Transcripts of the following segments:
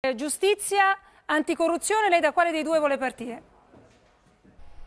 Eh, giustizia, anticorruzione, lei da quale dei due vuole partire?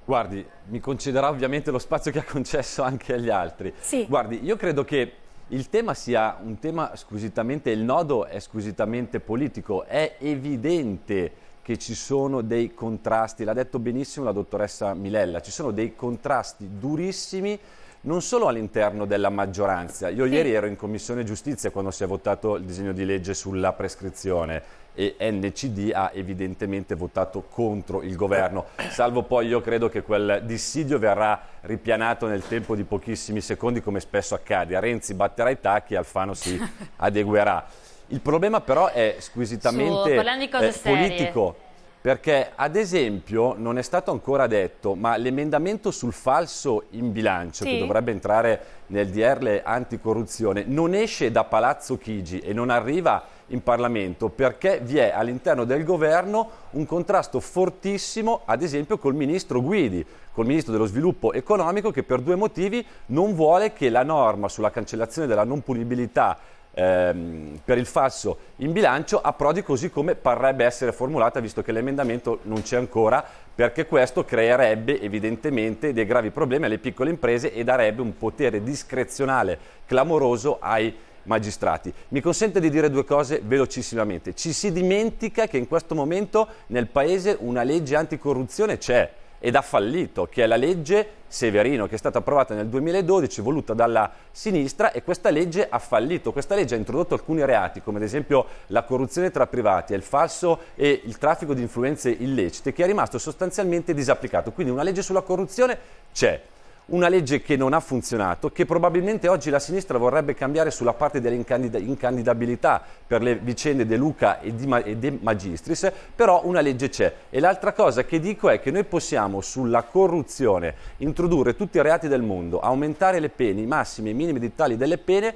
Guardi, mi concederà ovviamente lo spazio che ha concesso anche agli altri. Sì. Guardi, io credo che il tema sia un tema squisitamente, il nodo è squisitamente politico, è evidente che ci sono dei contrasti, l'ha detto benissimo la dottoressa Milella, ci sono dei contrasti durissimi non solo all'interno della maggioranza. Io sì. ieri ero in Commissione Giustizia quando si è votato il disegno di legge sulla prescrizione e NCD ha evidentemente votato contro il governo, salvo poi io credo che quel dissidio verrà ripianato nel tempo di pochissimi secondi come spesso accade. Renzi batterà i tacchi e Alfano si adeguerà. Il problema però è squisitamente Su, eh, politico. Perché ad esempio non è stato ancora detto, ma l'emendamento sul falso in bilancio sì. che dovrebbe entrare nel DRL anticorruzione non esce da Palazzo Chigi e non arriva in Parlamento perché vi è all'interno del governo un contrasto fortissimo, ad esempio col ministro Guidi, col ministro dello sviluppo economico che per due motivi non vuole che la norma sulla cancellazione della non punibilità ehm, per il falso in bilancio a Prodi così come parrebbe essere formulata, visto che l'emendamento non c'è ancora, perché questo creerebbe evidentemente dei gravi problemi alle piccole imprese e darebbe un potere discrezionale clamoroso ai magistrati. Mi consente di dire due cose velocissimamente. Ci si dimentica che in questo momento nel Paese una legge anticorruzione c'è ed ha fallito, che è la legge Severino, che è stata approvata nel 2012, voluta dalla sinistra, e questa legge ha fallito. Questa legge ha introdotto alcuni reati, come ad esempio la corruzione tra privati, il falso e il traffico di influenze illecite, che è rimasto sostanzialmente disapplicato. Quindi una legge sulla corruzione c'è una legge che non ha funzionato, che probabilmente oggi la sinistra vorrebbe cambiare sulla parte dell'incandidabilità per le vicende De Luca e, di, e De Magistris, però una legge c'è. E l'altra cosa che dico è che noi possiamo sulla corruzione introdurre tutti i reati del mondo, aumentare le pene, i massimi e i minimi dettagli delle pene,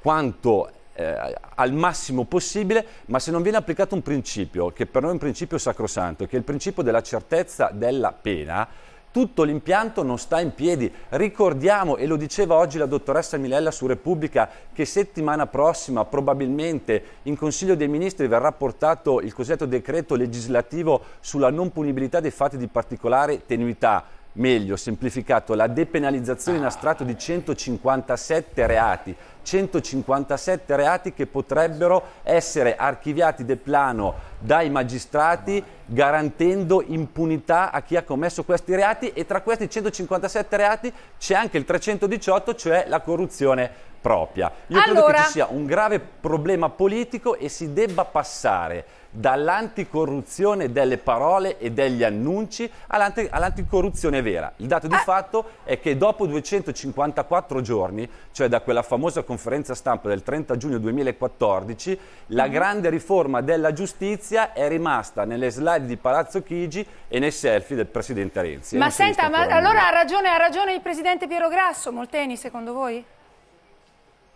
quanto eh, al massimo possibile, ma se non viene applicato un principio, che per noi è un principio sacrosanto, che è il principio della certezza della pena, tutto l'impianto non sta in piedi. Ricordiamo, e lo diceva oggi la dottoressa Milella su Repubblica, che settimana prossima probabilmente in Consiglio dei Ministri verrà portato il cosiddetto decreto legislativo sulla non punibilità dei fatti di particolare tenuità meglio semplificato la depenalizzazione in astratto di 157 reati 157 reati che potrebbero essere archiviati del plano dai magistrati garantendo impunità a chi ha commesso questi reati e tra questi 157 reati c'è anche il 318, cioè la corruzione propria. Io allora... credo che ci sia un grave problema politico e si debba passare dall'anticorruzione delle parole e degli annunci all'anticorruzione vera. Il dato di ah. fatto è che dopo 254 giorni, cioè da quella famosa conferenza stampa del 30 giugno 2014, la mhm. grande riforma della giustizia è rimasta nelle slide di Palazzo Chigi e nei selfie del Presidente Renzi. Ma senta, ma allora ha ragione, ha ragione il Presidente Piero Grasso, Molteni, secondo voi?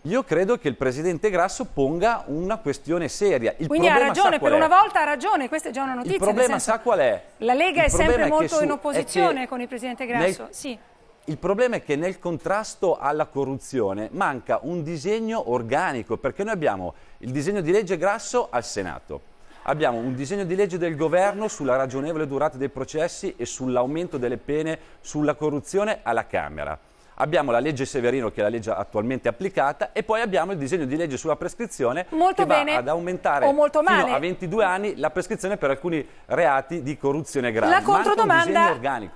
Io credo che il presidente Grasso ponga una questione seria. Il Quindi ha ragione, per una volta ha ragione, questa è già una notizia. Il problema senso, sa qual è? La Lega il è sempre molto è in opposizione con il presidente Grasso. Nel... Sì. Il problema è che nel contrasto alla corruzione manca un disegno organico, perché noi abbiamo il disegno di legge grasso al Senato, abbiamo un disegno di legge del governo sulla ragionevole durata dei processi e sull'aumento delle pene sulla corruzione alla Camera. Abbiamo la legge Severino, che è la legge attualmente applicata, e poi abbiamo il disegno di legge sulla prescrizione molto che bene, va ad aumentare fino a 22 anni la prescrizione per alcuni reati di corruzione grave. La controdomanda... Manca un disegno organico.